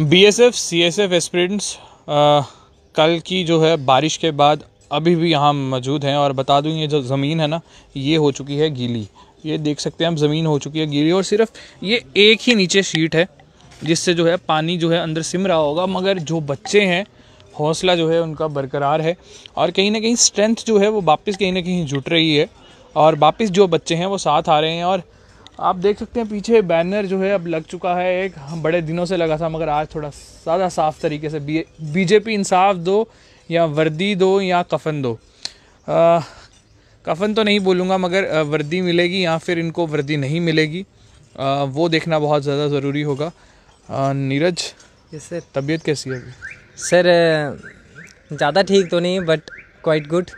B S F C S F aspirants कल की जो है बारिश के बाद अभी भी यहाँ मौजूद हैं और बता दूँ ये जो ज़मीन है ना ये हो चुकी है गीली ये देख सकते हैं हम ज़मीन हो चुकी है गीली और सिर्फ ये एक ही नीचे शीट है जिससे जो है पानी जो है अंदर सिम रहा होगा मगर जो बच्चे हैं हौसला जो है उनका बरकरार है और कहीं ना कहीं स्ट्रेंथ जो है वो वापस कहीं ना कहीं जुट रही है और वापस जो बच्चे हैं वो साथ आ रहे हैं और आप देख सकते हैं पीछे बैनर जो है अब लग चुका है एक बड़े दिनों से लगा था मगर आज थोड़ा ज़्यादा साफ तरीके से बी बीजेपी इंसाफ दो या वर्दी दो या कफन दो आ, कफन तो नहीं बोलूँगा मगर वर्दी मिलेगी या फिर इनको वर्दी नहीं मिलेगी आ, वो देखना बहुत ज़्यादा ज़रूरी होगा नीरज जैसे तबीयत कैसी है सर ज़्यादा ठीक तो नहीं बट क्वाइट गुड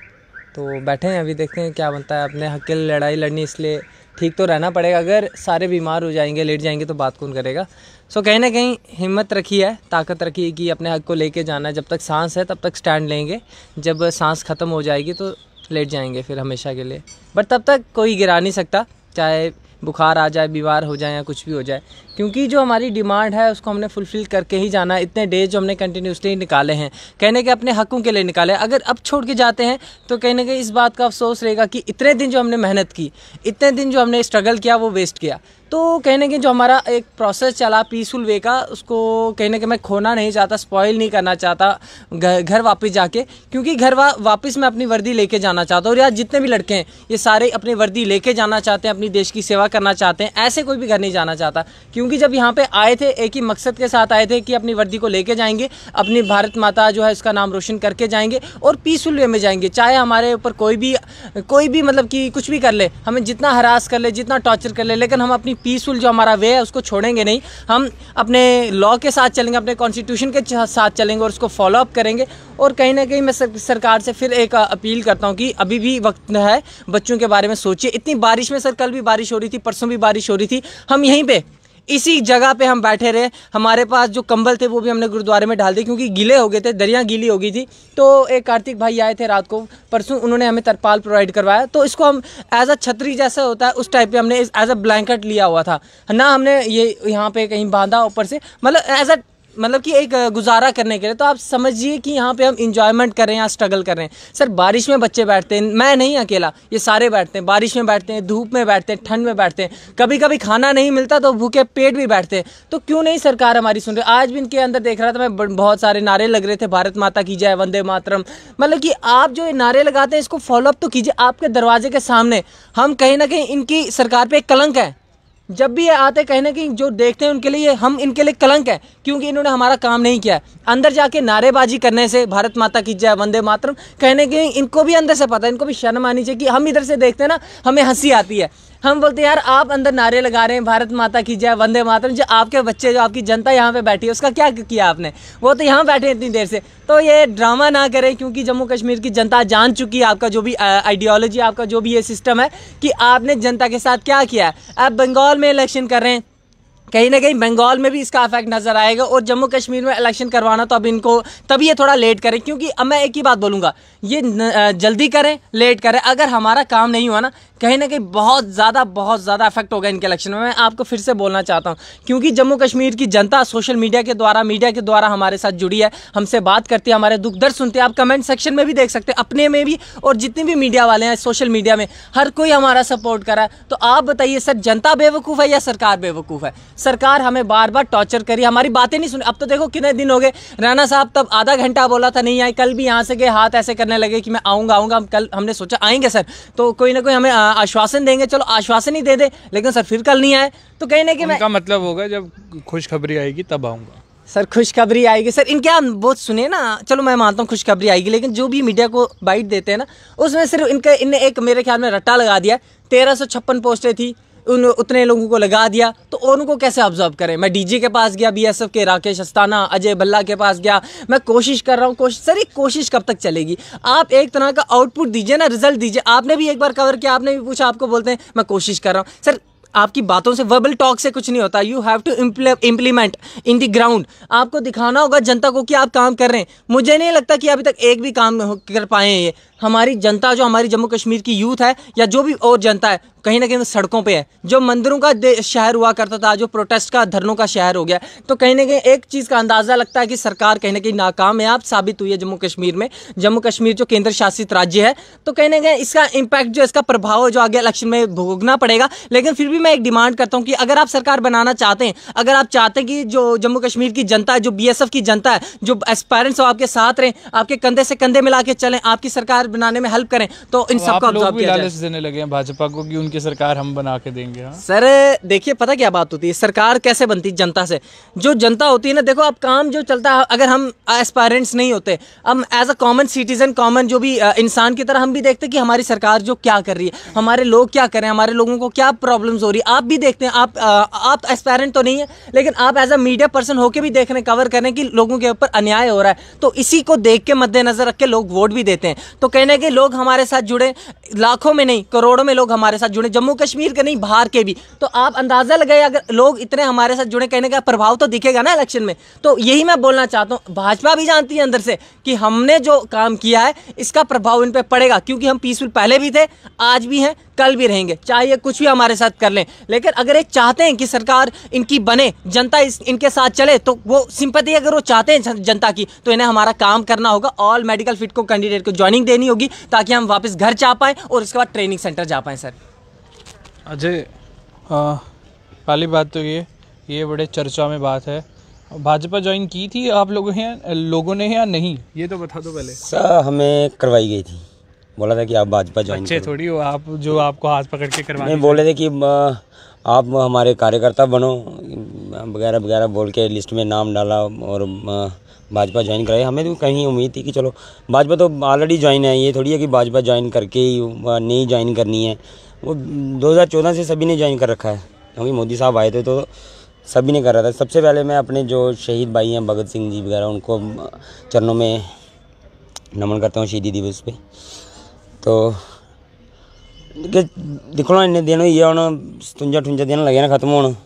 तो बैठे हैं अभी देखते हैं क्या बनता है अपने हक के लड़ाई लड़नी इसलिए ठीक तो रहना पड़ेगा अगर सारे बीमार हो जाएंगे लेट जाएंगे तो बात कौन करेगा सो कहीं ना कहीं हिम्मत रखी है ताकत रखी है कि अपने हक को लेके जाना है जब तक सांस है तब तक स्टैंड लेंगे जब सांस ख़त्म हो जाएगी तो लेट जाएंगे फिर हमेशा के लिए बट तब तक कोई गिरा नहीं सकता चाहे बुखार आ जाए बीमार हो जाए या कुछ भी हो जाए क्योंकि जो हमारी डिमांड है उसको हमने फुलफिल करके ही जाना है इतने डेज जो हमने कंटिन्यूसली निकाले हैं कहने के अपने हकों के लिए निकाले अगर अब छोड़ के जाते हैं तो कहने के इस बात का अफसोस रहेगा कि इतने दिन जो हमने मेहनत की इतने दिन जो हमने स्ट्रगल किया वो वेस्ट किया तो कहने के जो हमारा एक प्रोसेस चला पीसफुल वे का उसको कहने के मैं खोना नहीं चाहता स्पॉयल नहीं करना चाहता घर वापस जाके क्योंकि घर वा, वापस मैं अपनी वर्दी लेके जाना चाहता हूँ और यार जितने भी लड़के हैं ये सारे अपनी वर्दी लेके जाना चाहते हैं अपनी देश की सेवा करना चाहते हैं ऐसे कोई भी घर नहीं जाना चाहता क्योंकि क्योंकि जब यहाँ पे आए थे एक ही मकसद के साथ आए थे कि अपनी वर्दी को लेके जाएंगे अपनी भारत माता जो है उसका नाम रोशन करके जाएंगे और पीसफुल वे में जाएंगे चाहे हमारे ऊपर कोई भी कोई भी मतलब कि कुछ भी कर ले हमें जितना हरास कर ले जितना टॉर्चर कर ले लेकिन हम अपनी पीसफुल जो हमारा वे है उसको छोड़ेंगे नहीं हम अपने लॉ के साथ चलेंगे अपने कॉन्स्टिट्यूशन के साथ चलेंगे और उसको फॉलोअप करेंगे और कहीं ना कहीं मैं सरकार से फिर एक अपील करता हूँ कि अभी भी वक्त है बच्चों के बारे में सोचिए इतनी बारिश में सर कल भी बारिश हो रही थी परसों भी बारिश हो रही थी हम यहीं पर इसी जगह पे हम बैठे रहे हमारे पास जो कंबल थे वो भी हमने गुरुद्वारे में डाल दिए क्योंकि गीले हो गए थे दरिया गीली हो गई थी तो एक कार्तिक भाई आए थे रात को परसों उन्होंने हमें तरपाल प्रोवाइड करवाया तो इसको हम एज अ छतरी जैसा होता है उस टाइप पर हमने एज अ ब्लैंकेट लिया हुआ था ना हमने ये यहाँ पे कहीं बांधा ऊपर से मतलब एज अ मतलब कि एक गुजारा करने के लिए तो आप समझिए कि यहाँ पे हम इंजॉयमेंट कर रहे हैं या स्ट्रगल कर रहे हैं सर बारिश में बच्चे बैठते हैं मैं नहीं अकेला ये सारे बैठते हैं बारिश में बैठते हैं धूप में बैठते हैं ठंड में बैठते हैं कभी कभी खाना नहीं मिलता तो भूखे पेट भी बैठते हैं तो क्यों नहीं सरकार हमारी सुन रही आज भी इनके अंदर देख रहा था मैं बहुत सारे नारे लग रहे थे भारत माता की जय वंदे मातरम मतलब कि आप जो ये नारे लगाते हैं इसको फॉलोअप तो कीजिए आपके दरवाजे के सामने हम कहीं ना कहीं इनकी सरकार पर एक कलंक है जब भी ये आते कहने की जो देखते हैं उनके लिए हम इनके लिए कलंक है क्योंकि इन्होंने हमारा काम नहीं किया अंदर जाके नारेबाजी करने से भारत माता की जय वंदे मातरम कहने की इनको भी अंदर से पता है इनको भी शर्म आनी चाहिए कि हम इधर से देखते हैं ना हमें हंसी आती है हम बोलते हैं यार आप अंदर नारे लगा रहे हैं भारत माता की जय वंदे मातरम जो आपके बच्चे जो आपकी जनता यहाँ पे बैठी है उसका क्या किया आपने वो तो यहाँ बैठे इतनी देर से तो ये ड्रामा ना करें क्योंकि जम्मू कश्मीर की जनता जान चुकी है आपका जो भी आइडियोलॉजी आपका जो भी ये सिस्टम है कि आपने जनता के साथ क्या किया है आप बंगाल में इलेक्शन कर रहे हैं कहीं ना कहीं बंगाल में भी इसका इफेक्ट नज़र आएगा और जम्मू कश्मीर में इलेक्शन करवाना तो अब इनको तभी ये थोड़ा लेट करें क्योंकि अब मैं एक ही बात बोलूँगा ये जल्दी करें लेट करें अगर हमारा काम नहीं हुआ ना कहीं ना कहीं बहुत ज़्यादा बहुत ज़्यादा इफेक्ट होगा इनके इलेक्शन में मैं आपको फिर से बोलना चाहता हूँ क्योंकि जम्मू कश्मीर की जनता सोशल मीडिया के द्वारा मीडिया के द्वारा हमारे साथ जुड़ी है हमसे बात करती है हमारे दुख दर्द सुनते हैं आप कमेंट सेक्शन में भी देख सकते हैं अपने में भी और जितने भी मीडिया वाले हैं सोशल मीडिया में हर कोई हमारा सपोर्ट करा है तो आप बताइए सर जनता बेवकूफ़ है या सरकार बेवकूफ़ है सरकार हमें बार बार टॉर्चर करी हमारी बातें नहीं सुनी अब तो देखो कितने दिन हो गए राना साहब तब आधा घंटा बोला था नहीं आए कल भी यहाँ से गए हाथ ऐसे करने लगे कि मैं आऊँगा आऊँगा कल हमने सोचा आएंगे सर तो कोई ना कोई हमें आश्वासन देंगे चलो आश्वासन ही दे दे लेकिन सर फिर कल नहीं आए तो कहीं ना मैं मतलब होगा जब खुशखबरी आएगी तब आऊँगा सर खुशखबरी आएगी सर इनके आप बहुत सुने ना चलो मैं मानता हूँ खुशखबरी आएगी लेकिन जो भी मीडिया को बाइट देते हैं ना उसमें सिर्फ इनका इनने एक मेरे ख्याल में रट्टा लगा दिया तेरह सौ छप्पन पोस्टें थी उन उतने लोगों को लगा दिया तो उनको कैसे ऑब्जर्व करें मैं डीजी के पास गया बीएसएफ के राकेश अस्ताना अजय भल्ला के पास गया मैं कोशिश कर रहा हूँ कोशिश सर ये कोशिश कब तक चलेगी आप एक तरह का आउटपुट दीजिए ना रिजल्ट दीजिए आपने भी एक बार कवर किया आपने भी पूछा आपको बोलते हैं मैं कोशिश कर रहा हूँ सर आपकी बातों से वर्बल टॉक से कुछ नहीं होता you have to implement in the ground आपको दिखाना होगा जनता को कि आप काम कर रहे हैं मुझे नहीं लगता कि अभी तक एक भी काम कर पाए हैं ये हमारी जनता जो हमारी जम्मू कश्मीर की यूथ है या जो भी और जनता है कहीं ना कहीं सड़कों पे है जो मंदिरों का शहर हुआ करता था जो प्रोटेस्ट का धरनों का शहर हो गया तो कहीं ना कहीं एक चीज़ का अंदाज़ा लगता है कि सरकार कहीं ना कहीं नाकामयाब साबित हुई है जम्मू कश्मीर में जम्मू कश्मीर जो केंद्र शासित राज्य है तो कहीं ना कहीं इसका इम्पैक्ट जो इसका प्रभाव जो आगे इलेक्शन में भोगना पड़ेगा लेकिन फिर भी मैं एक डिमांड करता हूँ कि अगर आप सरकार बनाना चाहते हैं अगर आप चाहते हैं कि जो जम्मू कश्मीर की जनता है जो बी की जनता है जो एस्पायरेंट्स हो आपके साथ रहें आपके कंधे से कंधे मिला के चलें आपकी सरकार बनाने में हेल्प करें तो इन तो सबको ऑब्जर्व देने लगे भाजपा को उनकी सरकार हम बना के देंगे हाँ? सर देखिए पता क्या बात होती है सरकार कैसे बनती जनता से जो जनता होती है ना देखो अब काम जो चलता है अगर हम एस्पायरेंट्स नहीं होते हम as a common citizen common जो भी इंसान की तरह हम भी देखते कि हमारी सरकार जो क्या कर रही है हमारे लोग क्या कर रहे हैं हमारे लोगों को क्या प्रॉब्लम्स हो रही है आप भी देखते हैं आप आप एस्पायरेंट तो नहीं है लेकिन आप एज अ मीडिया पर्सन होकर भी देख रहे कवर करें कि लोगों के ऊपर अन्याय हो रहा है तो इसी को देख के मद्देनजर रख के लोग वोट भी देते हैं तो कहना है कि लोग हमारे साथ जुड़े लाखों में नहीं करोड़ों में लोग हमारे साथ जुड़े जम्मू कश्मीर के नहीं बाहर के भी तो आप अंदाज़ा लगाए अगर लोग इतने हमारे साथ जुड़े कहने का प्रभाव तो दिखेगा ना इलेक्शन में तो यही मैं बोलना चाहता हूँ भाजपा भी जानती है अंदर से कि हमने जो काम किया है इसका प्रभाव इन पर पड़ेगा क्योंकि हम पीसफुल पहले भी थे आज भी हैं कल भी रहेंगे चाहे कुछ भी हमारे साथ कर लें लेकिन अगर एक चाहते हैं कि सरकार इनकी बने जनता इस, इनके साथ चले तो वो सिंपति अगर वो चाहते हैं जनता की तो इन्हें हमारा काम करना होगा ऑल मेडिकल फिट को कैंडिडेट को ज्वाइनिंग देनी होगी ताकि हम वापस घर जा पाएँ और उसके बाद ट्रेनिंग सेंटर जा पाएँ सर अजय पहली बात तो ये ये बड़े चर्चा में बात है भाजपा ज्वाइन की थी आप लोगों ने लोगों ने या नहीं ये तो बता दो पहले सर हमें करवाई गई थी बोला था कि आप भाजपा ज्वाइन अच्छे थोड़ी हो आप जो आपको हाथ पकड़ के करवाने बोले थे कि आप हमारे कार्यकर्ता बनो वगैरह वगैरह बोल के लिस्ट में नाम डाला और भाजपा ज्वाइन कराई हमें तो कहीं उम्मीद थी कि चलो भाजपा तो ऑलरेडी ज्वाइन है ये थोड़ी है कि भाजपा ज्वाइन करके ही नहीं ज्वाइन करनी है वो 2014 से सभी ने ज्वाइन कर रखा है क्योंकि मोदी साहब आए थे तो सभी ने कर रहा था सबसे पहले मैं अपने जो शहीद भाई हैं भगत सिंह जी वगैरह उनको चरणों में नमन करता हूँ शहीदी दिवस पर तो दिक्खो ना इन्ने दिन हो गे हून सतुंजा ठुंजा दिन लगे ना खत्म होन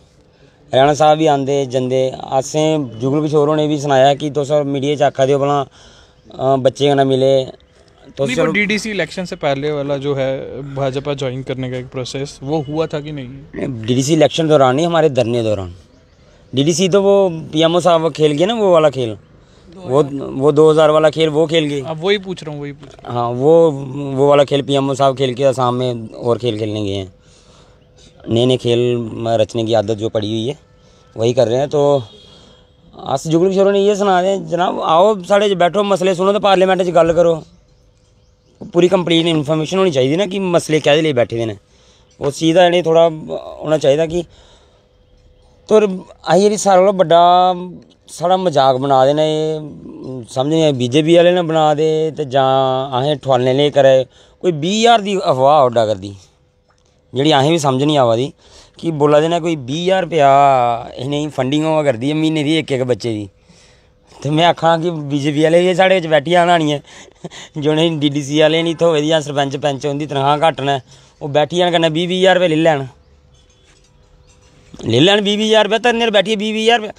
रैना साहब भी आते जंदे असें जुगल किशोर होरें भी सनाया कि तुस मीडिया च आखा दे भला बच्चे कन्नै मिले तो नहीं, डीडीसी इलेक्शन से पहले वाला जो है भाजपा ज्वाइन करने का एक प्रोसेस वो हुआ था कि नहीं डीडीसी इलेक्शन दौरान नहीं हमारे धरने दौरान डीडीसी तो वो पीएमओ साहब खेल गए ना वो वाला खेल वो वो दो हज़ार वाला खेल वो खेल गए वही पूछ रहा हूँ वही हाँ वो वो वाला खेल पी साहब खेल के आसाम में और खेल खेलने गए हैं नए नए खेल रचने की आदत जो पड़ी हुई है वही कर रहे हैं तो अस जुगल किशोर ने ये सुना दें जनाब आओ साढ़े बैठो मसले सुनो तो पार्लियामेंट च गल करो पूरी कंप्लीट इन्फॉर्मेशन होनी चाहिए ना कि मसले कैदे लेई बैठे दे उस चीज़ का थोड़ा होना चाहिए कि तो अस जेह्ड़ी सारें बड़ा ਸਾਡਾ ਮਜ਼ਾਕ ਬਣਾ ਦੇ ਨੇ ਸਮਝ ਨਹੀਂ ਬੀਜੇਪੀ ਵਾਲੇ ਨੇ ਬਣਾ ਦੇ ਤੇ ਜਾਂ ਆਹੇ ਠਵਾਲਨੇ ਨੇ ਕਰੇ ਕੋਈ 20000 ਦੀ ਅਫਵਾਹ ਉਡਾ ਕਰਦੀ ਜਿਹੜੀ ਆਹੇ ਵੀ ਸਮਝ ਨਹੀਂ ਆਵਾਦੀ ਕਿ ਬੋਲਾ ਦੇਣਾ ਕੋਈ 20000 ਰੁਪਿਆ ਇਹਨੇ ਹੀ ਫੰਡਿੰਗ ਹੋਵਾ ਕਰਦੀ ਹੈ ਮਹੀਨੇ ਦੀ ਇੱਕ ਇੱਕ ਬੱਚੇ ਦੀ ਤੇ ਮੈਂ ਆਖਾਂ ਕਿ ਬੀਜੇਪੀ ਵਾਲੇ ਇਹ ਸਾਡੇ ਵਿੱਚ ਬੈਠੀ ਆਣਾਣੀ ਹੈ ਜਿਹੜੇ ਡੀਡੀਸੀ ਵਾਲੇ ਨਹੀਂ ਥੋਵੇ ਦੀ ਸਰਪੰਚ ਪੰਚ ਉਹਦੀ ਤਰ੍ਹਾਂ ਘਟਣਾ ਉਹ ਬੈਠੀ ਆਣ ਕਰਨਾ 20000 ਰੁਪਏ ਲੈ ਲੈਣ ਲੈ ਲੈਣ 20000 ਰੁਪਏ ਤਾਂ ਨੇ ਬੈਠੀ 20000 ਰੁਪਏ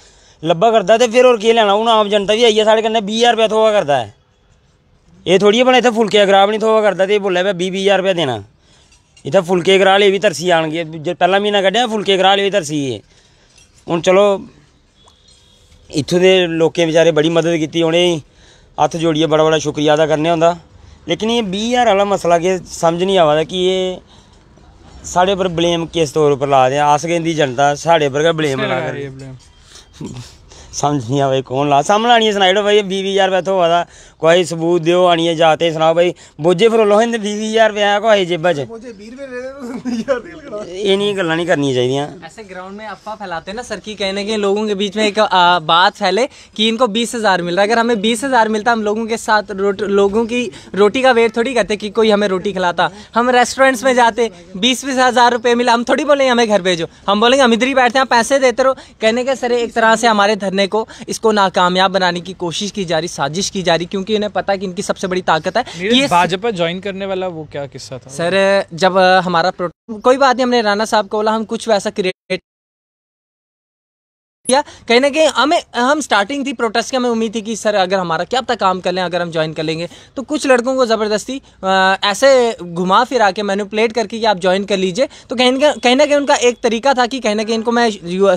लब्बा करता ते फिर और केह् लैना हून आम जनता बी आइयै साढ़े कन्नै बीह् ज्हार रपेआ थ्होआ करदा ऐ एह् थोह्ड़ी भला इत्थै फुलके ग्राह् निं थ्होआ करदा ते एह् बोल्लै बीह् बीह् ज्हार रपेआ देना इत्थै फुलके ग्राह् लेई बी तरसी आनगे पैह्ला म्हीना कड्ढेआ फुलके ग्राह् लेई बी तरसी गे हून चलो इत्थूं दे लोकें बेचारे बड़ी मदद कीती उ'नेंगी हत्थ जोड़ियै बड़ा बड़ा शुक्रिया अदा करने होंदा लेकिन एह् भी हजार आह्ला मसला के समझ नहीं आवा कि एह् साढ़े उप्पर ब्लेम किस तौर पर ला दे अस गै जनता साढ़े उप्पर गै ब्लेम ला दे 嗯。समझ नहीं भाई कौन ला सामने आनी सुना भाई भी हज़ार रुपया थ्होआ दा कोई सबूत दो आनी जाते सुनाओ भाई बोझे फरोलो इंदे भी हज़ार रुपया आया कोई जेबा च ये गल नहीं करनी चाहिए ऐसे ग्राउंड में अफवाह फैलाते ना सर की कहने के लोगों के बीच में एक आ, बात फैले कि इनको बीस हज़ार मिल रहा है अगर हमें बीस हज़ार मिलता हम लोगों के साथ रोट, लोगों की रोटी का वेट थोड़ी करते कि कोई हमें रोटी खिलाता हम रेस्टोरेंट्स में जाते बीस बीस हज़ार रुपये मिला हम थोड़ी बोलेंगे हमें घर भेजो हम बोलेंगे हम इधर ही बैठते हैं पैसे देते रहो कहने के सर एक तरह से हमारे धरने करने को इसको नाकामयाब बनाने की कोशिश की जा रही साजिश की जा रही क्योंकि उन्हें पता है कि इनकी सबसे बड़ी ताकत है ये भाजपा ज्वाइन करने वाला वो क्या किस्सा था सर जब हमारा कोई बात नहीं हमने राणा साहब को बोला हम कुछ वैसा क्रिएट किया कहीं ना कहीं हमें हम स्टार्टिंग थी प्रोटेस्ट की हमें उम्मीद थी कि सर अगर हमारा क्या तक काम कर लें अगर हम ज्वाइन कर लेंगे तो कुछ लड़कों को ज़बरदस्ती ऐसे घुमा फिरा के मैनुपलेट करके कि आप ज्वाइन कर लीजिए तो कहीं ना कहीं ना कहीं उनका एक तरीका था कि कहीं ना कहीं इनको मैं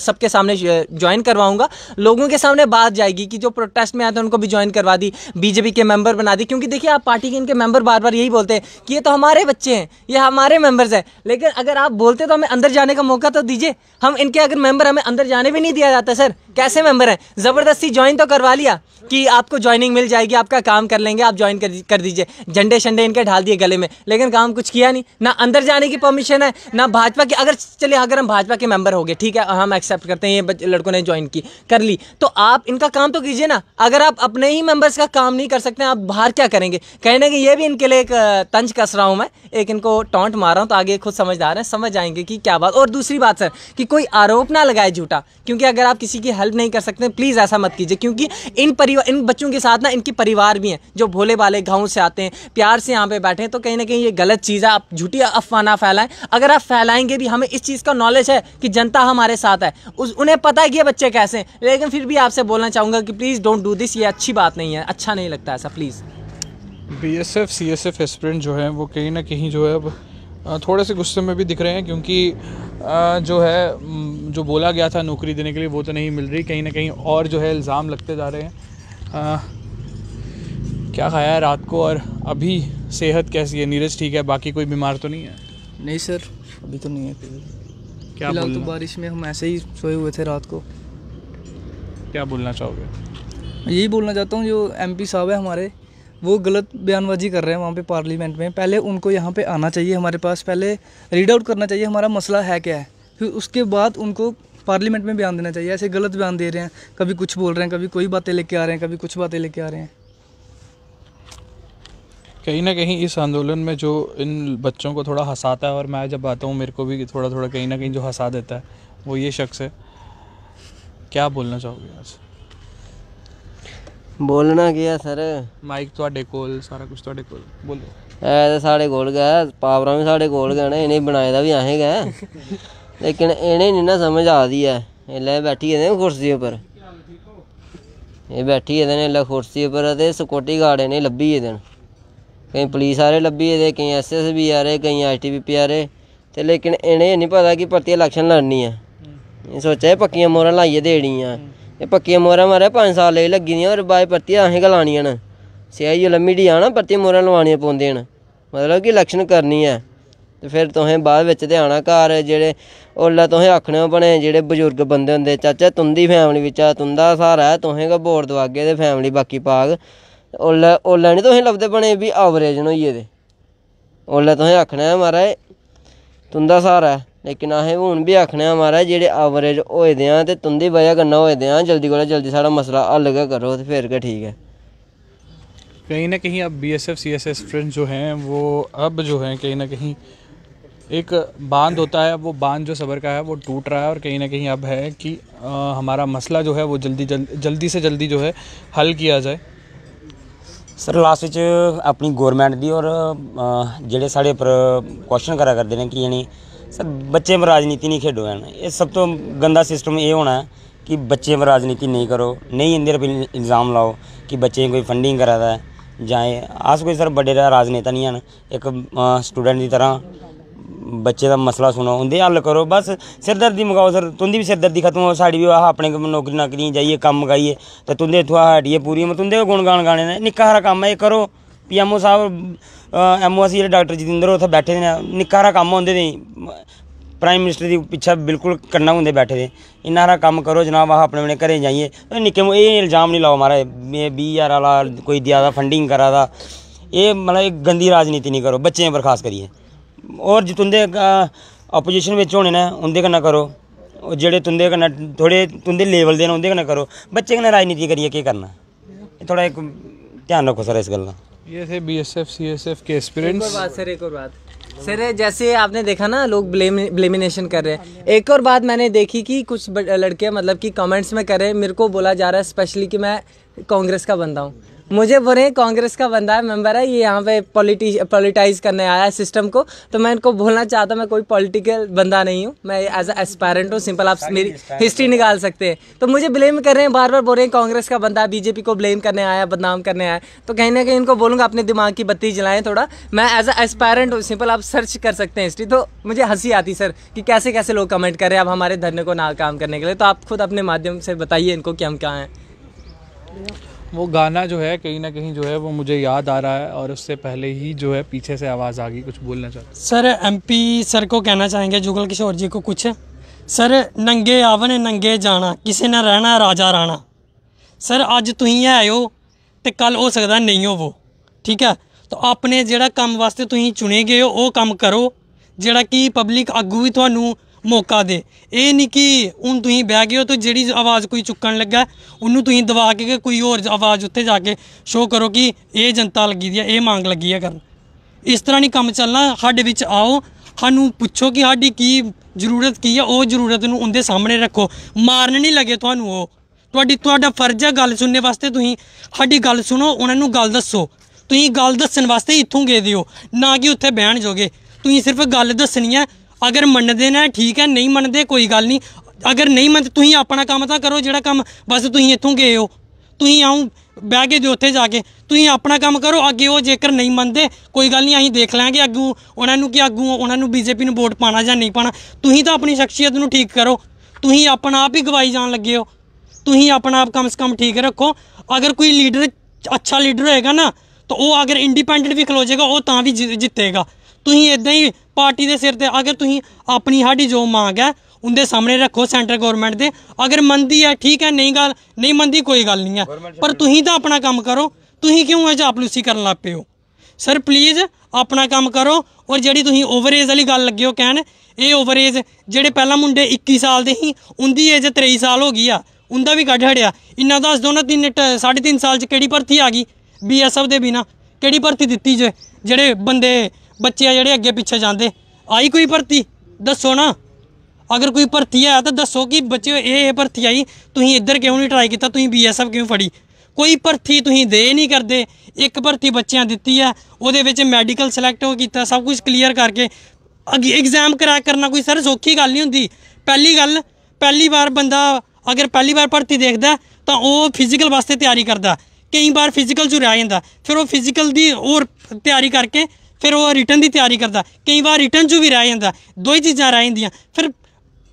सबके सामने ज्वाइन करवाऊंगा लोगों के सामने बात जाएगी कि जो प्रोटेस्ट में आए थे उनको भी ज्वाइन करवा दी बीजेपी के मेंबर बना दी क्योंकि देखिए आप पार्टी के इनके मेंबर बार बार यही बोलते हैं कि ये तो हमारे बच्चे हैं ये हमारे मेंबर्स हैं लेकिन अगर आप बोलते तो हमें अंदर जाने का मौका तो दीजिए हम इनके अगर मेंबर हमें अंदर जाने भी नहीं दिया जाता सर कैसे मेंबर हैं ज़बरदस्ती ज्वाइन तो करवा लिया कि आपको ज्वाइनिंग मिल जाएगी आपका काम कर लेंगे आप ज्वाइन कर, दीजिए झंडे शंडे इनके ढाल दिए गले में लेकिन काम कुछ किया नहीं ना अंदर जाने की परमिशन है ना भाजपा की अगर चलिए अगर हम भाजपा के मेंबर हो गए ठीक है हम एक्सेप्ट करते हैं ये लड़कों ने ज्वाइन की कर ली तो आप इनका काम तो कीजिए ना अगर आप अपने ही मेम्बर्स का काम नहीं कर सकते आप बाहर क्या करेंगे कहने के ये भी इनके लिए एक तंज कस रहा हूँ मैं एक इनको टॉन्ट रहा हूँ तो आगे खुद समझदार हैं समझ जाएंगे कि क्या बात और दूसरी बात सर कि कोई आरोप ना लगाए झूठा क्योंकि अगर आप किसी की हेल्प नहीं कर सकते प्लीज़ ऐसा मत कीजिए क्योंकि इन परिवार इन बच्चों के साथ ना इनके परिवार भी हैं जो भोले भाले गाँव से आते हैं प्यार से यहाँ पे बैठे हैं तो कहीं ना कहीं ये गलत चीज़ है आप झूठी अफवाह ना फैलाएं अगर आप फैलाएंगे भी हमें इस चीज़ का नॉलेज है कि जनता हमारे साथ है उस उन्हें पता है कि ये बच्चे कैसे हैं लेकिन फिर भी आपसे बोलना चाहूँगा कि प्लीज़ डोंट डू दिस ये अच्छी बात नहीं है अच्छा नहीं लगता ऐसा please B S F C S F aspirant जो हैं वो कहीं ना कहीं जो है अब थोड़े से गुस्से में भी दिख रहे हैं क्योंकि जो है जो बोला गया था नौकरी देने के लिए वो तो नहीं मिल रही कहीं ना कहीं और जो है इल्ज़ाम लगते जा रहे हैं क्या खाया है रात को और अभी सेहत कैसी है नीरज ठीक है बाकी कोई बीमार तो नहीं है नहीं सर अभी तो नहीं है क्या तो बोलना? तो बारिश में हम ऐसे ही सोए हुए थे रात को क्या बोलना चाहोगे यही बोलना चाहता हूँ जो एमपी साहब है हमारे वो गलत बयानबाजी कर रहे हैं वहाँ पे पार्लियामेंट में पहले उनको यहाँ पे आना चाहिए हमारे पास पहले रीड आउट करना चाहिए हमारा मसला है क्या है फिर उसके बाद उनको पार्लियामेंट में बयान देना चाहिए ऐसे गलत बयान दे रहे हैं कभी कुछ बोल रहे हैं कभी कोई बातें लेके आ रहे हैं कभी कुछ बातें लेके आ रहे हैं कहीं ना कहीं इस आंदोलन में जो इन बच्चों को थोड़ा हंसाता है और मैं जब आता हूँ मेरे को भी थोड़ा थोड़ा कहीं ना कहीं जो हंसा देता है वो ये शख्स है क्या बोलना चाहोगे आज ਬੋਲਣਾ ਕੀ ਆ ਸਰ ਮਾਈਕ ਤੁਹਾਡੇ ਕੋਲ ਸਾਰਾ ਕੁਝ ਤੁਹਾਡੇ ਕੋਲ ਬੋਲੋ ਐ ਤੇ ਸਾਡੇ ਕੋਲ ਗਏ ਪਾਵਰਾਂ ਵੀ ਸਾਡੇ ਕੋਲ ਗਏ ਨੇ ਇਹਨੇ ਬਣਾਏ ਦਾ ਵੀ ਆਹੇ ਗਏ ਲੇਕਿਨ ਇਹਨੇ ਨਹੀਂ ਨਾ ਸਮਝ ਆਦੀ ਐ ਇਹ ਲੈ ਬੈਠੀ ਇਹਦੇ ਕੁਰਸੀ ਉੱਪਰ ਇਹ ਬੈਠੀ ਇਹਦੇ ਨੇ ਲੈ ਕੁਰਸੀ ਉੱਪਰ ਤੇ ਸਕਿਉਰਟੀ ਗਾਰਡ ਇਹਨੇ ਲੱਭੀ ਇਹਦੇ ਕਈ ਪੁਲਿਸ ਆਰੇ ਲੱਭੀ ਇਹਦੇ ਕਈ ਐਸਐਸਬੀ ਆਰੇ ਕਈ ਆਰਟੀਪੀਪੀ ਆਰੇ ਤੇ ਲੇਕਿਨ ਇਹਨੇ ਨਹੀਂ ਪਤਾ ਕਿ ਪਰਤੀ ਇਲੈਕਸ਼ਨ ਲੜਨੀ ਆ ਇਹ ਸੋਚਿਆ ਪੱਕੀਆਂ ਮੋਹਰਾਂ ਲਾਈਏ ਦੇਣੀਆਂ ਇਹ ਪੱਕੀਆਂ ਮੋਹਰਾਂ ਮਾਰੇ 5 ਸਾਲ ਲਈ ਲੱਗੀ ਨਹੀਂ ਔਰ ਬਾਏ ਪਰਤੀ ਅਸੀਂ ਗਲਾਣੀਆਂ ਨੇ ਸਿਆਈ ਲੰਮੀ ਢੀ ਆਣਾ ਪਰਤੀ ਮੋਹਰਾਂ ਲਵਾਣੀਆਂ ਪਉਂਦੇ ਨੇ ਮਤਲਬ ਕਿ ਇਲੈਕਸ਼ਨ ਕਰਨੀ ਹੈ ਤੇ ਫਿਰ ਤੁਸੀਂ ਬਾਅਦ ਵਿੱਚ ਤੇ ਆਣਾ ਘਰ ਜਿਹੜੇ ਉਹਲਾ ਤੁਸੀਂ ਆਖਣੇ ਬਣੇ ਜਿਹੜੇ ਬਜ਼ੁਰਗ ਬੰਦੇ ਹੁੰਦੇ ਚਾਚਾ ਤੁੰਦੀ ਫੈਮਿਲੀ ਵਿੱਚ ਆ ਤੁੰਦਾ ਸਾਰਾ ਤੁਸੀਂ ਕਾ ਬੋਰ ਦਵਾਗੇ ਤੇ ਫੈਮਿਲੀ ਬਾਕੀ ਪਾਗ ਉਹਲਾ ਉਹਲਾ ਨਹੀਂ ਤੁਸੀਂ ਲੱਭਦੇ ਬਣੇ ਵੀ ਆਵਰੇਜ ਹੋਈਏ ਇਹਦੇ ਉਹਲਾ ਤੁਸੀਂ ਆਖਣਾ ਮਾਰਾ ਤੁੰਦਾ ਸਾਰਾ लेकिन अस हूं भी आखने महाराज जेडे आवरेज होए दे ते तुंदी वजह कन्नै होए दे जल्दी कोला जल्दी सारा मसला हल गै करो ते फिर गै ठीक है कहीं ना कहीं अब B S F C S S friend जो हैं वो अब जो हैं कहीं ना कहीं एक बांध होता है वो बांध जो सबर का है वो टूट रहा है और कहीं ना कहीं अब है कि आ, हमारा मसला जो है वो जल्दी जल, जल्दी से जल्दी जो है हल किया जाए सर लास्ट अपनी गौरमेंट दी और जेडे साढ़े पर क्वेश्चन करा करते हैं कि यानी ਸਰ ਬੱਚੇ ਮ ਰਾਜਨੀਤੀ ਨਹੀਂ ਖੇਡੋ ਹਨ ਇਹ ਸਭ ਤੋਂ ਗੰਦਾ ਸਿਸਟਮ ਇਹ ਹੋਣਾ ਕਿ ਬੱਚੇ ਮ ਰਾਜਨੀਤੀ ਨਹੀਂ ਕਰੋ ਨਹੀਂ ਇੰਦੇ ਰਪੇ ਇਲਜ਼ਾਮ ਲਾਓ ਕਿ ਬੱਚੇ ਕੋਈ ਫੰਡਿੰਗ ਕਰਾਦਾ ਜਾਂ ਆਸ ਕੋਈ ਸਰ ਵੱਡੇ ਦਾ ਰਾਜਨੇਤਾ ਨਹੀਂ ਹਨ ਇੱਕ ਸਟੂਡੈਂਟ ਦੀ ਤਰ੍ਹਾਂ ਬੱਚੇ ਦਾ ਮਸਲਾ ਸੁਣੋ ਉਹਦੇ ਹੱਲ ਕਰੋ ਬਸ ਸਿਰਦਰਦੀ ਮਗਾਓ ਸਰ ਤੁੰਦੀ ਵੀ ਸਿਰਦਰਦੀ ਖਤਮ ਹੋ ਸਾਡੀ ਵੀ ਆ ਆਪਣੇ ਨੌਕਰੀ ਨਾ ਕਰੀ ਜਾਈਏ ਕੰਮ ਗਾਈਏ ਤੇ ਤੁੰਦੇ ਇਥੋਂ ਹਟੀਏ ਪੂਰੀ ਮ ਤੁੰਦੇ ਗੁਣ ਗਾਣ ਗਾਣੇ ਨੇ ਨਿੱਕਾ ਹਰਾ ਕੰਮ ਇਹ ਕਰੋ पीएमओ साहब एम ओ सी जेह्ड़े डाक्टर जतिंदर उत्थै बैठे दे न निक्का हारा कम्म होंदे प्राइम मिनिस्टर दी पिच्छे बिल्कुल कन्नै होंगे बैठे दे इन्ना हारा कम करो जनाब अस अपने अपने घरें जाइयै निक्के एह् इल्जाम नहीं लाओ महाराज एह् बीह् ज्हार आह्ला कोई देआ फंडिंग करा दा एह् मतलब गंदी राजनीति नहीं करो बच्चे पर खास करिए और जे तुं'दे अपोजिशन होने न करो जेह्ड़े तुं'दे कन्नै थोह्ड़े तुं'दे लेवल दे न उं'दे करो बच्चे कन्नै राजनीति करियै करना थोड़ा एक ध्यान रखो सर इस गल दा ये थे B S F C S F के एक्सपीरियंस एक और बात सर एक और बात सर जैसे आपने देखा ना लोग ब्लेम ब्लेमिनेशन कर रहे हैं एक और बात मैंने देखी कि कुछ लड़के मतलब कि कमेंट्स में कर रहे हैं मेरे को बोला जा रहा है स्पेशली कि मैं कांग्रेस का बंदा हूँ मुझे हैं कांग्रेस का बंदा है मेंबर है ये यहाँ पे पॉलिटी पॉलिटाइज करने आया है सिस्टम को तो मैं इनको बोलना चाहता हूँ मैं कोई पॉलिटिकल बंदा नहीं हूँ मैं एज अ एस्पायरेंट हूँ सिंपल आप मेरी हिस्ट्री निकाल सकते हैं तो मुझे ब्लेम कर रहे हैं बार बार बोल रहे हैं कांग्रेस का बंदा है बीजेपी को ब्लेम करने आया बदनाम करने आया तो कहीं ना कहीं इनको बोलूँगा अपने दिमाग की बत्ती जलाएं थोड़ा मैं एज अ एस्पायरेंट हूँ सिंपल आप सर्च कर सकते हैं हिस्ट्री तो मुझे हंसी आती सर कि कैसे कैसे लोग कमेंट कर रहे हैं अब हमारे धरने को नाकाम करने के लिए तो आप खुद अपने माध्यम से बताइए इनको कि हम क्या हैं वो गाना जो है कहीं ना कहीं जो है वो मुझे याद आ रहा है और उससे पहले ही जो है पीछे से आवाज़ आ गई कुछ बोलना चाहते सर एमपी सर को कहना चाहेंगे जुगल किशोर जी को कुछ सर ਨੰਗੇ ਆਵਨ ਨੰਗੇ ਜਾਣਾ ਕਿਸੇ ਨਾ ਰਹਿਣਾ ਰਾਜਾ ਰਾਣਾ ਸਰ ਅੱਜ ਤੁਸੀਂ ਹੈ ਹੋ ਤੇ ਕੱਲ ਹੋ ਸਕਦਾ ਨਹੀਂ ਹੋਵੋ ਠੀਕ ਹੈ ਤਾਂ ਆਪਣੇ ਜਿਹੜਾ ਕੰਮ ਵਾਸਤੇ ਤੁਸੀਂ ਚੁਣੇ ਗਏ ਹੋ ਉਹ ਕੰਮ ਕਰੋ ਜਿਹੜਾ ਕਿ ਪਬਲਿਕ ਆਗੂ ਵੀ ਤੁਹਾਨੂੰ ਮੌਕਾ ਦੇ ਇਹ ਨਹੀਂ ਕਿ ਹੁਣ ਤੁਸੀਂ ਬਹਿ ਗਏ ਹੋ ਤੇ ਜਿਹੜੀ ਆਵਾਜ਼ ਕੋਈ ਚੁੱਕਣ ਲੱਗਾ ਉਹਨੂੰ ਤੁਸੀਂ ਦਬਾ ਕੇ ਕੋਈ ਹੋਰ ਆਵਾਜ਼ ਉੱਤੇ ਜਾ ਕੇ ਸ਼ੋਅ ਕਰੋ ਕਿ ਇਹ ਜਨਤਾ ਲੱਗੀ ਦੀ ਹੈ ਇਹ ਮੰਗ ਲੱਗੀ ਹੈ ਕਰਨ ਇਸ ਤਰ੍ਹਾਂ ਨਹੀਂ ਕੰਮ ਚੱਲਣਾ ਸਾਡੇ ਵਿੱਚ ਆਓ ਸਾਨੂੰ ਪੁੱਛੋ ਕਿ ਸਾਡੀ ਕੀ ਜ਼ਰੂਰਤ ਕੀ ਹੈ ਉਹ ਜ਼ਰੂਰਤ ਨੂੰ ਉਹਦੇ ਸਾਹਮਣੇ ਰੱਖੋ ਮਾਰਨ ਨਹੀਂ ਲੱਗੇ ਤੁਹਾਨੂੰ ਉਹ ਤੁਹਾਡੀ ਤੁਹਾਡਾ ਫਰਜ਼ ਹੈ ਗੱਲ ਸੁਣਨੇ ਵਾਸਤੇ ਤੁਸੀਂ ਸਾਡੀ ਗੱਲ ਸੁਣੋ ਉਹਨਾਂ ਨੂੰ ਗੱਲ ਦੱਸੋ ਤੁਸੀਂ ਗੱਲ ਦੱਸਣ ਵਾਸਤੇ ਇੱਥੋਂ ਗਏ ਦਿਓ ਨਾ ਕਿ ਉੱਥੇ ਬਹਿਣ ਜੋਗੇ ਤੁਸੀਂ ਸਿਰਫ ਗੱਲ ਦੱਸਣੀ ਹੈ ਅਗਰ ਮੰਨਦੇ ਨੇ ਠੀਕ ਹੈ ਨਹੀਂ ਮੰਨਦੇ ਕੋਈ ਗੱਲ ਨਹੀਂ ਅਗਰ ਨਹੀਂ ਮੰਨਦੇ ਤੁਸੀਂ ਆਪਣਾ ਕੰਮ ਤਾਂ ਕਰੋ ਜਿਹੜਾ ਕੰਮ ਬਸ ਤੁਸੀਂ ਇੱਥੋਂ ਗਏ ਹੋ ਤੁਸੀਂ ਆਉਂ ਬਹਿ ਕੇ ਜੋ ਉੱਥੇ ਜਾ ਕੇ ਤੁਸੀਂ ਆਪਣਾ ਕੰਮ ਕਰੋ ਅੱਗੇ ਉਹ ਜੇਕਰ ਨਹੀਂ ਮੰਨਦੇ ਕੋਈ ਗੱਲ ਨਹੀਂ ਅਸੀਂ ਦੇਖ ਲਾਂਗੇ ਅੱਗੂ ਉਹਨਾਂ ਨੂੰ ਕੀ ਅੱਗੂ ਉਹਨਾਂ ਨੂੰ ਬੀਜੇਪੀ ਨੂੰ ਵੋਟ ਪਾਣਾ ਜਾਂ ਨਹੀਂ ਪਾਣਾ ਤੁਸੀਂ ਤਾਂ ਆਪਣੀ ਸ਼ਖਸੀਅਤ ਨੂੰ ਠੀਕ ਕਰੋ ਤੁਸੀਂ ਆਪਣਾ ਆਪ ਹੀ ਗਵਾਈ ਜਾਣ ਲੱਗੇ ਹੋ ਤੁਸੀਂ ਆਪਣਾ ਆਪ ਕੰਮ ਸ ਕੰਮ ਠੀਕ ਰੱਖੋ ਅਗਰ ਕੋਈ ਲੀਡਰ ਅੱਛਾ ਲੀਡਰ ਹੋਏਗਾ ਨਾ ਤਾਂ ਉਹ ਅਗਰ ਇੰਡੀਪੈਂਡੈਂਟ ਵੀ ਖਲੋ ਜਾਏਗਾ ਉਹ ਤਾਂ ਵੀ ਜਿੱਤੇਗਾ ਤੁਸੀਂ ਇਦਾਂ ਹੀ ਪਾਰਟੀ ਦੇ ਸਿਰ ਤੇ ਅਗਰ ਤੁਸੀਂ ਆਪਣੀ ਸਾਡੀ ਜੋ ਮੰਗ ਹੈ ਉਹਦੇ ਸਾਹਮਣੇ ਰੱਖੋ ਸੈਂਟਰ ਗਵਰਨਮੈਂਟ ਦੇ ਅਗਰ ਮੰਦੀ ਹੈ ਠੀਕ ਹੈ ਨਹੀਂ ਗੱਲ ਨਹੀਂ ਮੰਦੀ ਕੋਈ ਗੱਲ ਨਹੀਂ ਹੈ ਪਰ ਤੁਸੀਂ ਤਾਂ ਆਪਣਾ ਕੰਮ ਕਰੋ ਤੁਸੀਂ ਕਿਉਂ ਇਹ ਚਾਪਲੂਸੀ ਕਰਨ ਲੱਗ ਪਏ ਹੋ ਸਰ ਪਲੀਜ਼ ਆਪਣਾ ਕੰਮ ਕਰੋ ਔਰ ਜਿਹੜੀ ਤੁਸੀਂ ਓਵਰਏਜ ਵਾਲੀ ਗੱਲ ਲੱਗੇ ਹੋ ਕਹਿਣ ਇਹ ਓਵਰਏਜ ਜਿਹੜੇ ਪਹਿਲਾਂ ਮੁੰਡੇ 21 ਸਾਲ ਦੇ ਸੀ ਉਹਦੀ ਏਜ 23 ਸਾਲ ਹੋ ਗਈ ਆ ਉਹਦਾ ਵੀ ਕੱਢ ਹੜਿਆ ਇੰਨਾ ਦੱਸ ਦੋ ਨਾ 3 3.5 ਸਾਲ ਚ ਕਿਹੜੀ ਭਰਤੀ ਆ ਗਈ ਬੀਐਸਐਫ ਦੇ ਬਿਨਾ ਕਿਹੜੀ ਭਰਤੀ ਦਿੱਤੀ ਜੇ ਜਿਹੜੇ ਬੰਦੇ ਬੱਚੇ ਆ ਜਿਹੜੇ ਅੱਗੇ ਪਿੱਛੇ ਜਾਂਦੇ ਆਈ ਕੋਈ ਭਰਤੀ ਦੱਸੋ ਨਾ ਅਗਰ ਕੋਈ ਭਰਤੀ ਆ ਤਾਂ ਦੱਸੋ ਕਿ ਬੱਚੇ ਇਹ ਇਹ ਭਰਤੀ ਆਈ ਤੁਸੀਂ ਇੱਧਰ ਕਿਉਂ ਨਹੀਂ ਟਰਾਈ ਕੀਤਾ ਤੁਸੀਂ ਬੀਐਸਐਫ ਕਿਉਂ ਫੜੀ ਕੋਈ ਭਰਤੀ ਤੁਸੀਂ ਦੇ ਨਹੀਂ ਕਰਦੇ ਇੱਕ ਭਰਤੀ ਬੱਚਿਆਂ ਦਿੱਤੀ ਆ ਉਹਦੇ ਵਿੱਚ ਮੈਡੀਕਲ ਸਿਲੈਕਟ ਹੋ ਕੀਤਾ ਸਭ ਕੁਝ ਕਲੀਅਰ ਕਰਕੇ ਅੱਗੇ ਐਗਜ਼ਾਮ ਕਰਾ ਕਰਨਾ ਕੋਈ ਸਰ ਸੌਖੀ ਗੱਲ ਨਹੀਂ ਹੁੰਦੀ ਪਹਿਲੀ ਗੱਲ ਪਹਿਲੀ ਵਾਰ ਬੰਦਾ ਅਗਰ ਪਹਿਲੀ ਵਾਰ ਭਰਤੀ ਦੇਖਦਾ ਤਾਂ ਉਹ ਫਿਜ਼ੀਕਲ ਵਾਸਤੇ ਤਿਆਰੀ ਕਰਦਾ ਕਈ ਵਾਰ ਫਿਜ਼ੀਕਲ ਚ ਰਹਿ ਜਾਂਦਾ ਫਿਰ ਉਹ ਫਿਜ਼ੀਕਲ ਦੀ ਹੋਰ ਤਿਆਰੀ ਕਰਕੇ ਫਿਰ ਉਹ ਰਿਟਰਨ ਦੀ ਤਿਆਰੀ ਕਰਦਾ ਕਈ ਵਾਰ ਰਿਟਰਨ 'ਚ ਵੀ ਰਹਿ ਜਾਂਦਾ ਦੋ ਹੀ ਚੀਜ਼ਾਂ ਰਹਿ ਜਾਂਦੀਆਂ ਫਿਰ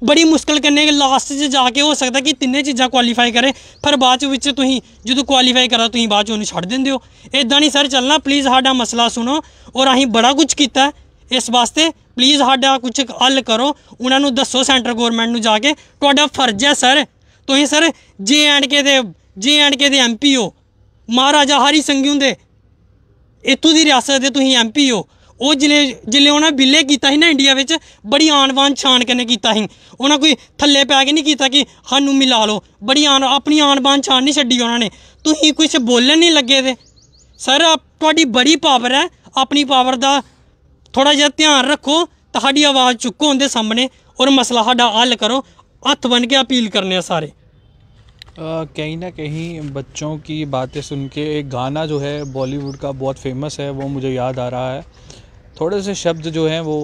ਬੜੀ ਮੁਸ਼ਕਲ ਕਰਨੇ ਲਾਸਟ 'ਚ ਜਾ ਕੇ ਹੋ ਸਕਦਾ ਕਿ ਤਿੰਨੇ ਚੀਜ਼ਾਂ ਕੁਆਲੀਫਾਈ ਕਰੇ ਪਰ ਬਾਅਦ ਵਿੱਚ ਤੁਸੀਂ ਜਦੋਂ ਕੁਆਲੀਫਾਈ ਕਰਾ ਤੁਸੀਂ ਬਾਅਦ 'ਚ ਉਹਨੂੰ ਛੱਡ ਦਿੰਦੇ ਹੋ ਇਦਾਂ ਨਹੀਂ ਸਰ ਚੱਲਣਾ ਪਲੀਜ਼ ਸਾਡਾ ਮਸਲਾ ਸੁਣੋ ਔਰ ਅਸੀਂ ਬੜਾ ਕੁਝ ਕੀਤਾ ਇਸ ਵਾਸਤੇ ਪਲੀਜ਼ ਸਾਡਾ ਕੁਝ ਹੱਲ ਕਰੋ ਉਹਨਾਂ ਨੂੰ ਦੱਸੋ ਸੈਂਟਰ ਗਵਰਨਮੈਂਟ ਨੂੰ ਜਾ ਕੇ ਤੁਹਾਡਾ ਫਰਜ਼ ਹੈ ਸਰ ਤੁਸੀਂ ਸਰ ਜੇ ਐਂਡ ਕੇ ਦੇ ਜੇ ਐਂਡ ਕੇ ਦੇ ਐਮਪੀਓ ਮਹਾਰਾਜਾ ਹਰੀ ਸਿੰਘ ਹੁੰਦੇ ਇਥੋਂ ਦੀ ਰਿਆਸਤ ਦੇ ਤੁਸੀਂ ਐਮਪੀ ਹੋ ਉਹ ਜਿਲੇ ਜਿਲੇ ਉਹਨਾਂ ਬਿੱਲੇ ਕੀਤਾ ਸੀ ਨਾ ਇੰਡੀਆ ਵਿੱਚ ਬੜੀ ਆਨਵਾਨ ਛਾਣ ਕਰਨੇ ਕੀਤਾ ਸੀ ਉਹਨਾਂ ਕੋਈ ਥੱਲੇ ਪੈ ਕੇ ਨਹੀਂ ਕੀਤਾ ਕਿ ਸਾਨੂੰ ਮਿਲਾ ਲਓ ਬੜੀ ਆਨ ਆਪਣੀ ਆਨਵਾਨ ਛਾਣ ਨਹੀਂ ਛੱਡੀ ਉਹਨਾਂ ਨੇ ਤੁਸੀਂ ਕੁਝ ਬੋਲਣ ਨਹੀਂ ਲੱਗੇ ਤੇ ਸਰ ਤੁਹਾਡੀ ਬੜੀ ਪਾਵਰ ਹੈ ਆਪਣੀ ਪਾਵਰ ਦਾ ਥੋੜਾ ਜਿਹਾ ਧਿਆਨ ਰੱਖੋ ਤੁਹਾਡੀ ਆਵਾਜ਼ ਚੁੱਕੋ ਉਹਦੇ ਸਾਹਮਣੇ ਔਰ ਮਸਲਾ ਸਾਡਾ ਹੱਲ ਕਰੋ ਹੱਥ ਬਣ ਕੇ ਅਪੀਲ ਕਰਨੇ ਆ ਸਾਰੇ कहीं ना कहीं बच्चों की बातें सुन के एक गाना जो है बॉलीवुड का बहुत फेमस है वो मुझे याद आ रहा है थोड़े से शब्द जो हैं वो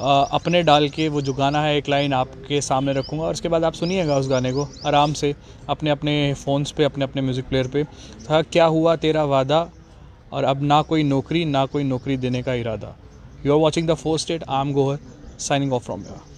आ, अपने डाल के वो जो गाना है एक लाइन आपके सामने रखूँगा और उसके बाद आप सुनिएगा उस गाने को आराम से अपने अपने फ़ोन्स पे अपने अपने म्यूज़िक प्लेयर पे था क्या हुआ तेरा वादा और अब ना कोई नौकरी ना कोई नौकरी देने का इरादा you are watching the first state I'm Gohar signing off from your